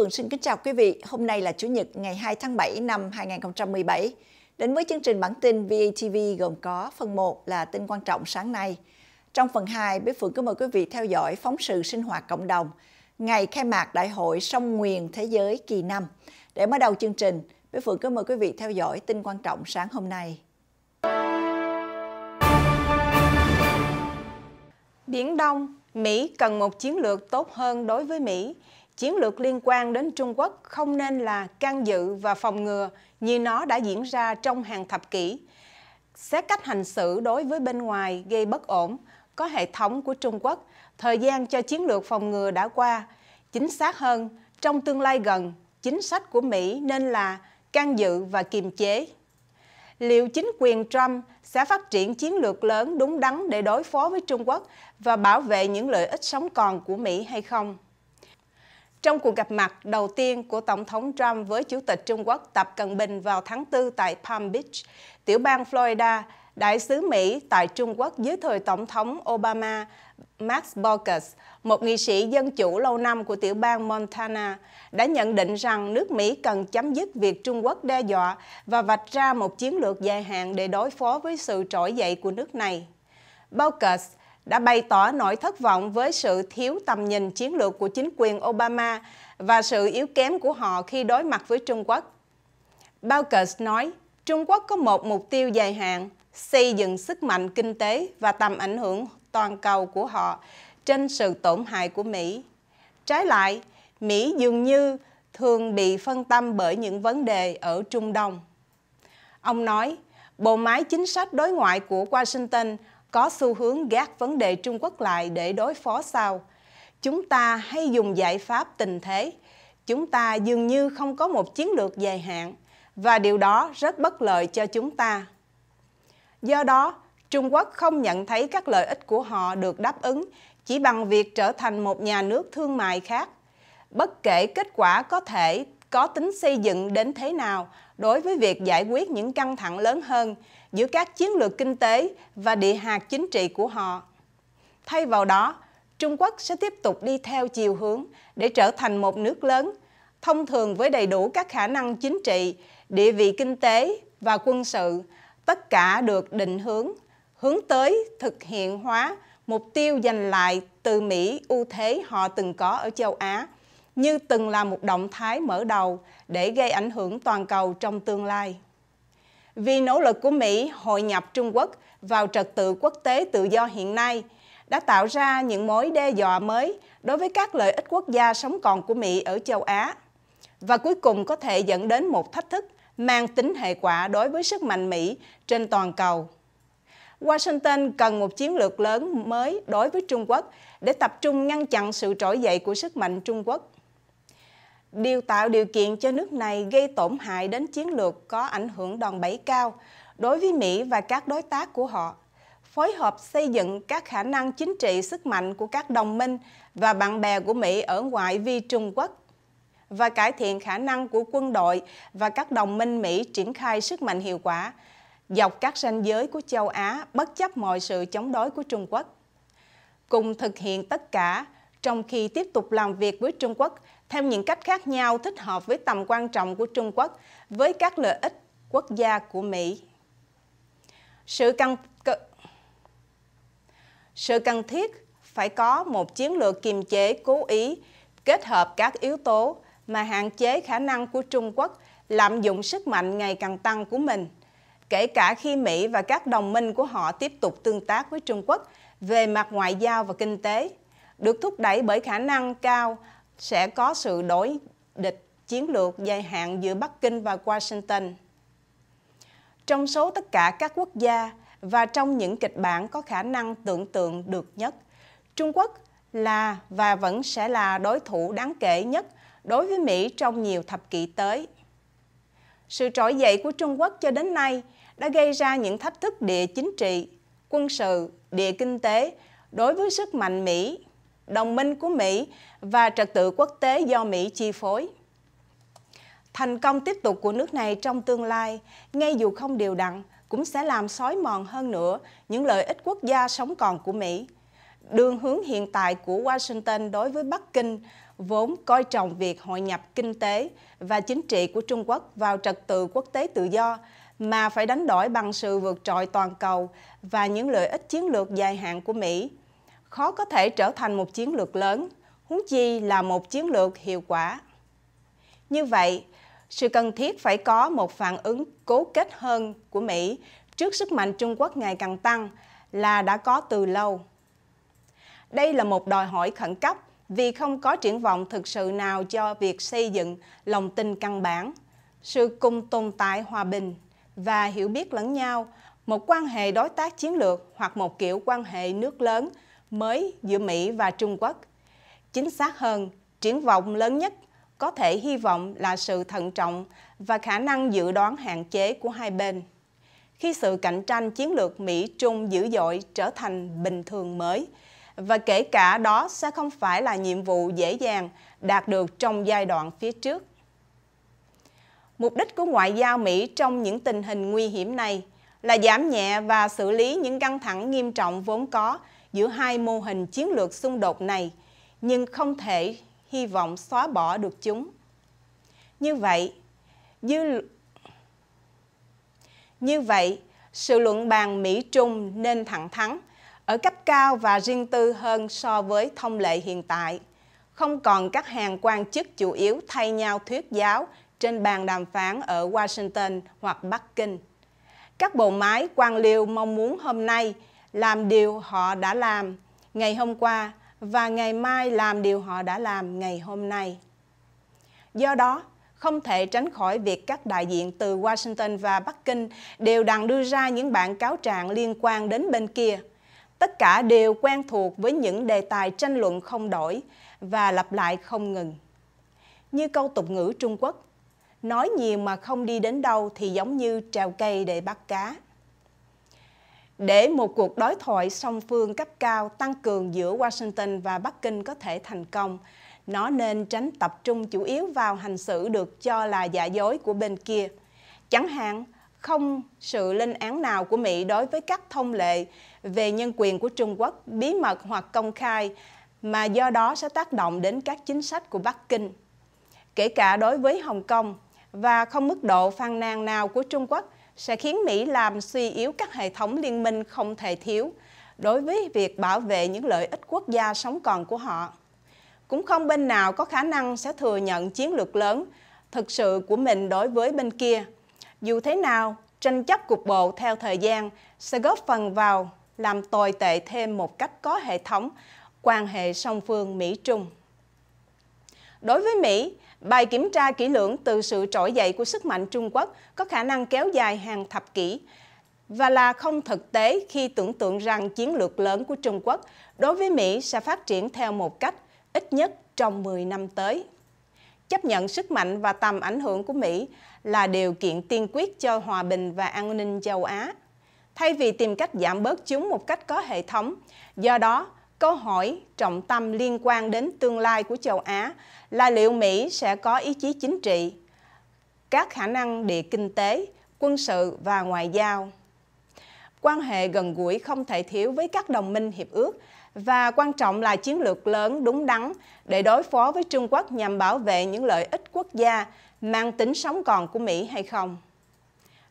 Phượng xin kính chào quý vị. Hôm nay là Chủ nhật ngày 2 tháng 7 năm 2017. Đến với chương trình bản tin VATV gồm có phần 1 là tin quan trọng sáng nay. Trong phần 2, Bế Phượng có mời quý vị theo dõi phóng sự sinh hoạt cộng đồng, ngày khai mạc Đại hội Sông Nguyền Thế giới kỳ năm. Để mở đầu chương trình, Bế Phượng có mời quý vị theo dõi tin quan trọng sáng hôm nay. Biển Đông, Mỹ cần một chiến lược tốt hơn đối với Mỹ chiến lược liên quan đến Trung Quốc không nên là can dự và phòng ngừa như nó đã diễn ra trong hàng thập kỷ. Xét cách hành xử đối với bên ngoài gây bất ổn, có hệ thống của Trung Quốc, thời gian cho chiến lược phòng ngừa đã qua. Chính xác hơn, trong tương lai gần, chính sách của Mỹ nên là can dự và kiềm chế. Liệu chính quyền Trump sẽ phát triển chiến lược lớn đúng đắn để đối phó với Trung Quốc và bảo vệ những lợi ích sống còn của Mỹ hay không? Trong cuộc gặp mặt đầu tiên của Tổng thống Trump với Chủ tịch Trung Quốc Tập Cận Bình vào tháng 4 tại Palm Beach, tiểu bang Florida, Đại sứ Mỹ tại Trung Quốc dưới thời Tổng thống Obama, Max Baucus, một nghị sĩ dân chủ lâu năm của tiểu bang Montana, đã nhận định rằng nước Mỹ cần chấm dứt việc Trung Quốc đe dọa và vạch ra một chiến lược dài hạn để đối phó với sự trỗi dậy của nước này. Baucus đã bày tỏ nỗi thất vọng với sự thiếu tầm nhìn chiến lược của chính quyền Obama và sự yếu kém của họ khi đối mặt với Trung Quốc. Baukers nói, Trung Quốc có một mục tiêu dài hạn, xây dựng sức mạnh kinh tế và tầm ảnh hưởng toàn cầu của họ trên sự tổn hại của Mỹ. Trái lại, Mỹ dường như thường bị phân tâm bởi những vấn đề ở Trung Đông. Ông nói, bộ máy chính sách đối ngoại của Washington có xu hướng gác vấn đề Trung Quốc lại để đối phó sao? Chúng ta hay dùng giải pháp tình thế, chúng ta dường như không có một chiến lược dài hạn và điều đó rất bất lợi cho chúng ta. Do đó, Trung Quốc không nhận thấy các lợi ích của họ được đáp ứng chỉ bằng việc trở thành một nhà nước thương mại khác. Bất kể kết quả có thể có tính xây dựng đến thế nào đối với việc giải quyết những căng thẳng lớn hơn giữa các chiến lược kinh tế và địa hạt chính trị của họ. Thay vào đó, Trung Quốc sẽ tiếp tục đi theo chiều hướng để trở thành một nước lớn, thông thường với đầy đủ các khả năng chính trị, địa vị kinh tế và quân sự, tất cả được định hướng, hướng tới thực hiện hóa mục tiêu giành lại từ Mỹ ưu thế họ từng có ở châu Á, như từng là một động thái mở đầu để gây ảnh hưởng toàn cầu trong tương lai vì nỗ lực của Mỹ hội nhập Trung Quốc vào trật tự quốc tế tự do hiện nay đã tạo ra những mối đe dọa mới đối với các lợi ích quốc gia sống còn của Mỹ ở châu Á và cuối cùng có thể dẫn đến một thách thức mang tính hệ quả đối với sức mạnh Mỹ trên toàn cầu. Washington cần một chiến lược lớn mới đối với Trung Quốc để tập trung ngăn chặn sự trỗi dậy của sức mạnh Trung Quốc điều tạo điều kiện cho nước này gây tổn hại đến chiến lược có ảnh hưởng đòn bẩy cao đối với Mỹ và các đối tác của họ, phối hợp xây dựng các khả năng chính trị sức mạnh của các đồng minh và bạn bè của Mỹ ở ngoại vi Trung Quốc và cải thiện khả năng của quân đội và các đồng minh Mỹ triển khai sức mạnh hiệu quả dọc các ranh giới của châu Á bất chấp mọi sự chống đối của Trung Quốc. Cùng thực hiện tất cả, trong khi tiếp tục làm việc với Trung Quốc theo những cách khác nhau thích hợp với tầm quan trọng của Trung Quốc với các lợi ích quốc gia của Mỹ. Sự cần sự cần thiết phải có một chiến lược kiềm chế cố ý kết hợp các yếu tố mà hạn chế khả năng của Trung Quốc lạm dụng sức mạnh ngày càng tăng của mình, kể cả khi Mỹ và các đồng minh của họ tiếp tục tương tác với Trung Quốc về mặt ngoại giao và kinh tế, được thúc đẩy bởi khả năng cao sẽ có sự đối địch chiến lược dài hạn giữa Bắc Kinh và Washington. Trong số tất cả các quốc gia và trong những kịch bản có khả năng tưởng tượng được nhất, Trung Quốc là và vẫn sẽ là đối thủ đáng kể nhất đối với Mỹ trong nhiều thập kỷ tới. Sự trỗi dậy của Trung Quốc cho đến nay đã gây ra những thách thức địa chính trị, quân sự, địa kinh tế đối với sức mạnh Mỹ đồng minh của Mỹ và trật tự quốc tế do Mỹ chi phối. Thành công tiếp tục của nước này trong tương lai, ngay dù không đều đặn, cũng sẽ làm xói mòn hơn nữa những lợi ích quốc gia sống còn của Mỹ. Đường hướng hiện tại của Washington đối với Bắc Kinh vốn coi trọng việc hội nhập kinh tế và chính trị của Trung Quốc vào trật tự quốc tế tự do mà phải đánh đổi bằng sự vượt trội toàn cầu và những lợi ích chiến lược dài hạn của Mỹ khó có thể trở thành một chiến lược lớn, huống chi là một chiến lược hiệu quả. Như vậy, sự cần thiết phải có một phản ứng cố kết hơn của Mỹ trước sức mạnh Trung Quốc ngày càng tăng là đã có từ lâu. Đây là một đòi hỏi khẩn cấp vì không có triển vọng thực sự nào cho việc xây dựng lòng tin căn bản, sự cùng tồn tại hòa bình và hiểu biết lẫn nhau, một quan hệ đối tác chiến lược hoặc một kiểu quan hệ nước lớn mới giữa Mỹ và Trung Quốc. Chính xác hơn, triển vọng lớn nhất có thể hy vọng là sự thận trọng và khả năng dự đoán hạn chế của hai bên. Khi sự cạnh tranh chiến lược Mỹ-Trung dữ dội trở thành bình thường mới, và kể cả đó sẽ không phải là nhiệm vụ dễ dàng đạt được trong giai đoạn phía trước. Mục đích của ngoại giao Mỹ trong những tình hình nguy hiểm này là giảm nhẹ và xử lý những căng thẳng nghiêm trọng vốn có giữa hai mô hình chiến lược xung đột này, nhưng không thể hy vọng xóa bỏ được chúng. Như vậy, dư... như vậy sự luận bàn Mỹ Trung nên thẳng thắn ở cấp cao và riêng tư hơn so với thông lệ hiện tại. Không còn các hàng quan chức chủ yếu thay nhau thuyết giáo trên bàn đàm phán ở Washington hoặc Bắc Kinh. Các bộ máy quan liêu mong muốn hôm nay – làm điều họ đã làm ngày hôm qua và ngày mai làm điều họ đã làm ngày hôm nay. Do đó, không thể tránh khỏi việc các đại diện từ Washington và Bắc Kinh đều đang đưa ra những bản cáo trạng liên quan đến bên kia. Tất cả đều quen thuộc với những đề tài tranh luận không đổi và lặp lại không ngừng. Như câu tục ngữ Trung Quốc, nói nhiều mà không đi đến đâu thì giống như trèo cây để bắt cá để một cuộc đối thoại song phương cấp cao tăng cường giữa Washington và Bắc Kinh có thể thành công. Nó nên tránh tập trung chủ yếu vào hành xử được cho là giả dối của bên kia. Chẳng hạn, không sự lên án nào của Mỹ đối với các thông lệ về nhân quyền của Trung Quốc bí mật hoặc công khai mà do đó sẽ tác động đến các chính sách của Bắc Kinh. Kể cả đối với Hồng Kông và không mức độ phàn nàn nào của Trung Quốc sẽ khiến Mỹ làm suy yếu các hệ thống liên minh không thể thiếu đối với việc bảo vệ những lợi ích quốc gia sống còn của họ. Cũng không bên nào có khả năng sẽ thừa nhận chiến lược lớn thực sự của mình đối với bên kia. Dù thế nào, tranh chấp cục bộ theo thời gian sẽ góp phần vào làm tồi tệ thêm một cách có hệ thống quan hệ song phương Mỹ-Trung. Đối với Mỹ, Bài kiểm tra kỹ lưỡng từ sự trỗi dậy của sức mạnh Trung Quốc có khả năng kéo dài hàng thập kỷ và là không thực tế khi tưởng tượng rằng chiến lược lớn của Trung Quốc đối với Mỹ sẽ phát triển theo một cách ít nhất trong 10 năm tới. Chấp nhận sức mạnh và tầm ảnh hưởng của Mỹ là điều kiện tiên quyết cho hòa bình và an ninh châu Á. Thay vì tìm cách giảm bớt chúng một cách có hệ thống, do đó Câu hỏi trọng tâm liên quan đến tương lai của châu Á là liệu Mỹ sẽ có ý chí chính trị, các khả năng địa kinh tế, quân sự và ngoại giao. Quan hệ gần gũi không thể thiếu với các đồng minh hiệp ước và quan trọng là chiến lược lớn đúng đắn để đối phó với Trung Quốc nhằm bảo vệ những lợi ích quốc gia mang tính sống còn của Mỹ hay không.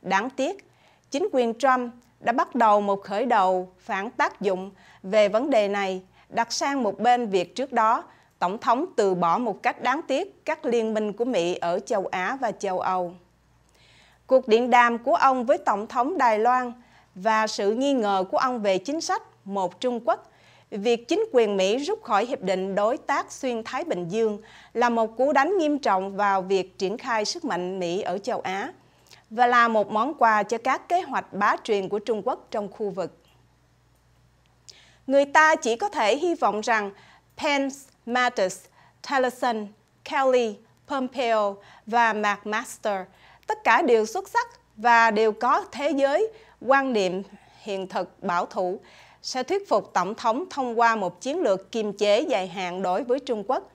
Đáng tiếc, chính quyền Trump đã bắt đầu một khởi đầu phản tác dụng về vấn đề này, đặt sang một bên việc trước đó, Tổng thống từ bỏ một cách đáng tiếc các liên minh của Mỹ ở châu Á và châu Âu. Cuộc điện đàm của ông với Tổng thống Đài Loan và sự nghi ngờ của ông về chính sách một Trung Quốc, việc chính quyền Mỹ rút khỏi Hiệp định Đối tác Xuyên Thái Bình Dương là một cú đánh nghiêm trọng vào việc triển khai sức mạnh Mỹ ở châu Á – và là một món quà cho các kế hoạch bá truyền của Trung Quốc trong khu vực. Người ta chỉ có thể hy vọng rằng Pence, Mattis, Tillerson, Kelly, Pompeo và McMaster tất cả đều xuất sắc và đều có thế giới quan niệm hiện thực bảo thủ sẽ thuyết phục tổng thống thông qua một chiến lược kiềm chế dài hạn đối với Trung Quốc